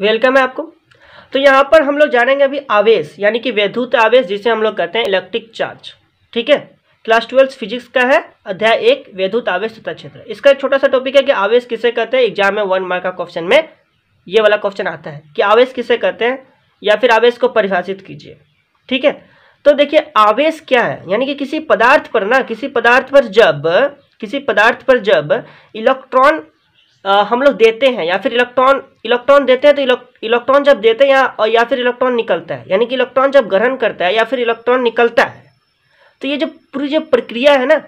welcome है आपको तो यहाँ पर हम लोग जानेंगे अभी आवेश यानी कि वैद्युत आवेश जिसे हम लोग कहते हैं इलेक्ट्रिक चार्ज ठीक है क्लास ट्वेल्थ फिजिक्स का है अध्याय एक वैद्युत आवेश तथा क्षेत्र इसका एक छोटा सा टॉपिक है कि आवेश किसे कहते हैं एग्जाम में वन मार्क का क्वेश्चन में ये वाला क्वेश्चन आता है कि आवेश किसे कहते हैं या फिर आवेश को परिभाषित कीजिए ठीक है तो देखिए आवेश क्या है यानी कि किसी पदार्थ पर ना किसी पदार्थ पर जब किसी पदार्थ पर जब इलेक्ट्रॉन आ, हम लोग देते हैं या फिर इलेक्ट्रॉन इलेक्ट्रॉन देते हैं तो इलेक्ट्रॉन जब देते हैं या और या फिर इलेक्ट्रॉन निकलता है यानी कि इलेक्ट्रॉन जब ग्रहण करता है या फिर इलेक्ट्रॉन निकलता है तो ये जो पूरी जो प्रक्रिया है ना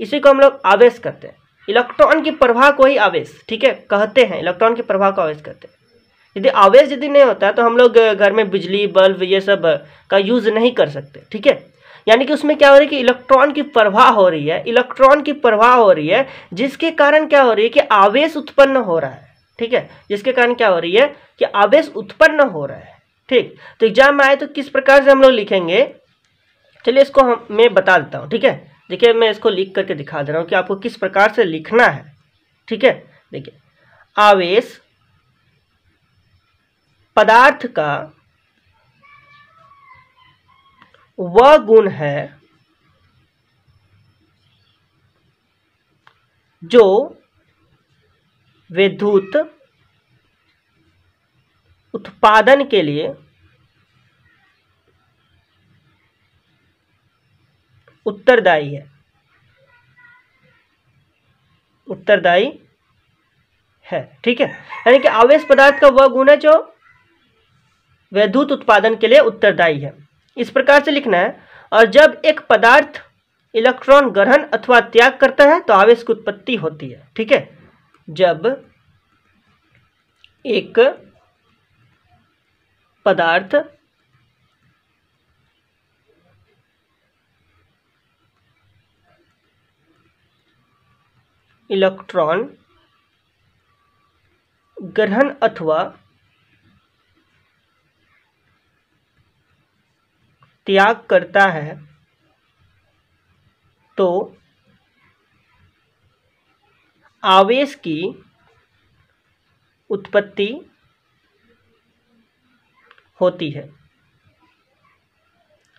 इसी को हम लोग आवेश करते हैं इलेक्ट्रॉन की प्रभाव को ही आवेश ठीक है कहते हैं इलेक्ट्रॉन की प्रभाव को आवेश करते हैं यदि आवेश यदि नहीं होता है तो हम लोग घर में बिजली बल्ब ये सब का यूज़ नहीं कर सकते ठीक है यानी कि उसमें क्या हो रही है कि इलेक्ट्रॉन की प्रवाह हो रही है इलेक्ट्रॉन की प्रवाह हो रही है जिसके कारण क्या हो रही है कि आवेश उत्पन्न हो रहा है ठीक है जिसके कारण क्या हो रही है कि आवेश उत्पन्न हो रहा है ठीक तो एग्जाम में आए तो किस प्रकार से हम लोग लिखेंगे चलिए इसको हम मैं बता देता हूँ ठीक है देखिए मैं इसको लिख करके दिखा दे रहा हूँ कि आपको किस प्रकार से लिखना है ठीक है देखिए आवेश पदार्थ का वह गुण है जो विद्युत उत्पादन के लिए उत्तरदायी है उत्तरदायी है ठीक है यानी कि आवेश पदार्थ का वह गुण है जो वैद्युत उत्पादन के लिए उत्तरदायी है इस प्रकार से लिखना है और जब एक पदार्थ इलेक्ट्रॉन ग्रहण अथवा त्याग करता है तो आवेश की उत्पत्ति होती है ठीक है जब एक पदार्थ इलेक्ट्रॉन ग्रहण अथवा त्याग करता है तो आवेश की उत्पत्ति होती है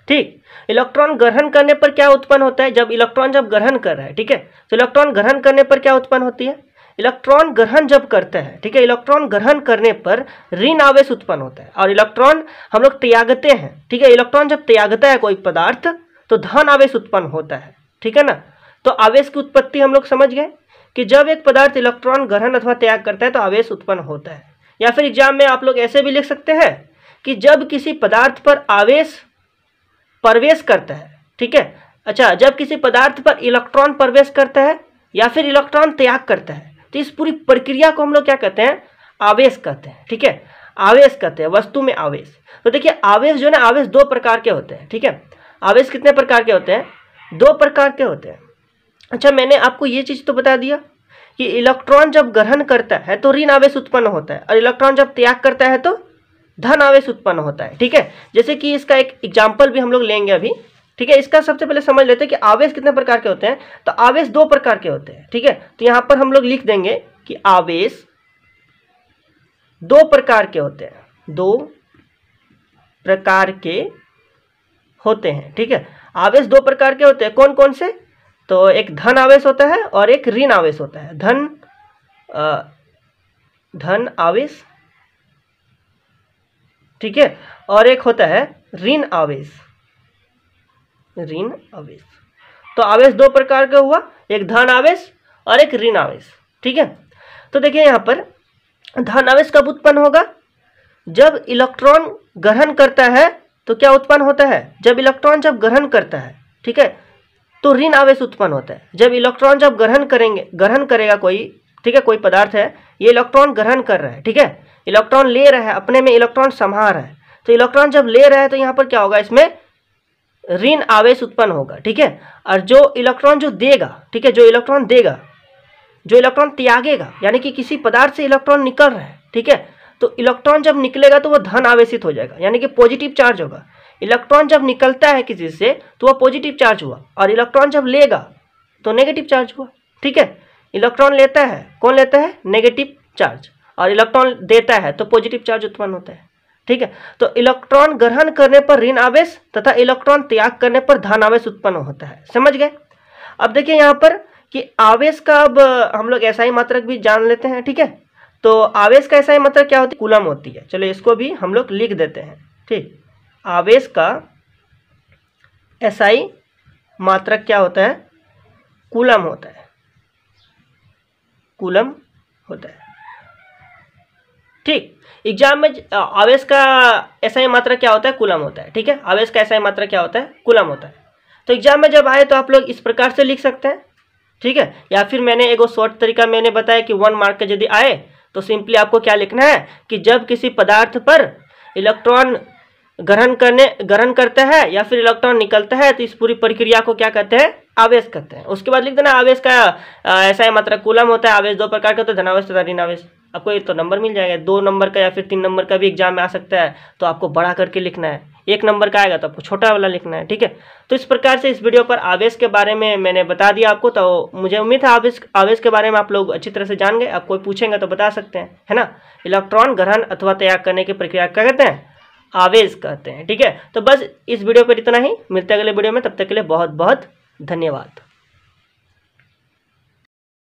ठीक इलेक्ट्रॉन ग्रहण करने पर क्या उत्पन्न होता है जब इलेक्ट्रॉन जब ग्रहण कर रहा है ठीक है तो इलेक्ट्रॉन ग्रहण करने पर क्या उत्पन्न होती है इलेक्ट्रॉन ग्रहण जब करते हैं ठीक है इलेक्ट्रॉन ग्रहण करने पर ऋण आवेश उत्पन्न होता है और इलेक्ट्रॉन हम लोग त्यागते हैं ठीक है इलेक्ट्रॉन जब त्यागता है कोई पदार्थ तो धन आवेश उत्पन्न होता है ठीक है ना तो आवेश की उत्पत्ति हम लोग समझ गए कि जब एक पदार्थ इलेक्ट्रॉन ग्रहण अथवा त्याग करता है तो आवेश उत्पन्न होता है या फिर एग्जाम में आप लोग ऐसे भी लिख सकते हैं कि जब किसी पदार्थ पर आवेश प्रवेश करता है ठीक है अच्छा जब किसी पदार्थ पर इलेक्ट्रॉन प्रवेश करता है या फिर इलेक्ट्रॉन त्याग करता है तो इस पूरी प्रक्रिया को हम लोग क्या कहते हैं आवेश कहते हैं ठीक है आवेश कहते हैं वस्तु में आवेश तो देखिए आवेश जो है ना आवेश दो प्रकार के होते हैं ठीक है आवेश कितने प्रकार के होते हैं दो प्रकार के होते हैं अच्छा मैंने आपको ये चीज़ तो बता दिया कि इलेक्ट्रॉन जब ग्रहण करता है तो ऋण आवेश उत्पन्न होता है और इलेक्ट्रॉन जब त्याग करता है तो धन आवेश उत्पन्न होता है ठीक है जैसे कि इसका एक एग्जाम्पल भी हम लोग लेंगे अभी ठीक है इसका सबसे पहले समझ लेते हैं कि आवेश कितने प्रकार के होते हैं तो आवेश दो प्रकार के होते हैं ठीक है तो यहां पर हम लोग लिख देंगे कि आवेश दो प्रकार के होते हैं दो प्रकार के होते हैं ठीक है आवेश दो प्रकार के होते हैं कौन कौन से तो एक धन आवेश होता है और एक ऋण आवेश होता है धन आ, धन आवेश ठीक है और एक होता है ऋण आवेश ऋण आवेश तो आवेश दो प्रकार का हुआ एक धन आवेश और एक ऋण आवेश ठीक है तो देखिए यहाँ पर धन आवेश कब उत्पन्न होगा जब इलेक्ट्रॉन ग्रहण करता है तो क्या उत्पन्न होता है जब इलेक्ट्रॉन जब ग्रहण करता है ठीक है तो ऋण आवेश उत्पन्न होता है जब इलेक्ट्रॉन जब ग्रहण करेंगे ग्रहण करेगा कोई ठीक है कोई पदार्थ है ये इलेक्ट्रॉन ग्रहण कर रहा है ठीक है इलेक्ट्रॉन ले रहा है अपने में इलेक्ट्रॉन रहा है तो इलेक्ट्रॉन जब ले रहा है तो यहाँ पर क्या होगा इसमें ऋण आवेश उत्पन्न होगा ठीक है और जो इलेक्ट्रॉन जो देगा ठीक है जो इलेक्ट्रॉन देगा जो इलेक्ट्रॉन त्यागेगा यानी कि किसी पदार्थ से इलेक्ट्रॉन निकल रहे हैं ठीक है तो इलेक्ट्रॉन जब निकलेगा तो वह धन आवेशित हो जाएगा यानी कि पॉजिटिव चार्ज होगा इलेक्ट्रॉन जब निकलता है किसी से तो वह पॉजिटिव चार्ज हुआ और इलेक्ट्रॉन जब लेगा तो नेगेटिव चार्ज हुआ ठीक है इलेक्ट्रॉन लेता है कौन लेता है नेगेटिव चार्ज और इलेक्ट्रॉन देता है तो पॉजिटिव चार्ज उत्पन्न होता है ठीक है तो इलेक्ट्रॉन ग्रहण करने पर ऋण आवेश तथा इलेक्ट्रॉन त्याग करने पर धन आवेश उत्पन्न होता है समझ गए अब देखिए यहाँ पर कि आवेश का अब हम लोग ऐसा ही मात्रक भी जान लेते हैं ठीक है तो आवेश का ऐसा ही मात्रक क्या होती है कुलम होती है चलो इसको भी हम लोग लिख देते हैं ठीक आवेश का ऐसा ही मात्रक क्या होता है कुलम होता है कुलम होता है ठीक एग्जाम में आवेश का ऐसा ही मात्रा क्या होता है कुलम होता है ठीक है आवेश का ऐसा ही मात्रा क्या होता है कुलम होता है तो एग्जाम में जब आए तो आप लोग इस प्रकार से लिख सकते हैं ठीक है या फिर मैंने एक शॉर्ट तरीका मैंने बताया कि वन मार्क के यदि आए तो सिंपली आपको क्या लिखना है कि जब किसी पदार्थ पर इलेक्ट्रॉन ग्रहण करने ग्रहण करता है या फिर इलेक्ट्रॉन निकलता है तो इस पूरी प्रक्रिया को क्या कहते हैं आवेश कहते हैं उसके बाद लिख देना आवेश का ऐसा ही मात्रा कुलम होता है आवेश दो प्रकार का होता है धनावेश तथा ऋणावेश आपको एक तो नंबर मिल जाएगा दो नंबर का या फिर तीन नंबर का भी एग्जाम में आ सकता है तो आपको बड़ा करके लिखना है एक नंबर का आएगा तो आपको छोटा वाला लिखना है ठीक है तो इस प्रकार से इस वीडियो पर आवेश के बारे में मैंने बता दिया आपको तो मुझे उम्मीद है आवेश आवेश के बारे में आप लोग अच्छी तरह से जान गए आप कोई पूछेंगे तो बता सकते हैं है ना इलेक्ट्रॉन ग्रहण अथवा तैयार करने की प्रक्रिया क्या कहते हैं आवेश कहते हैं ठीक है तो बस इस वीडियो पर इतना ही मिलते अगले वीडियो में तब तक के लिए बहुत बहुत धन्यवाद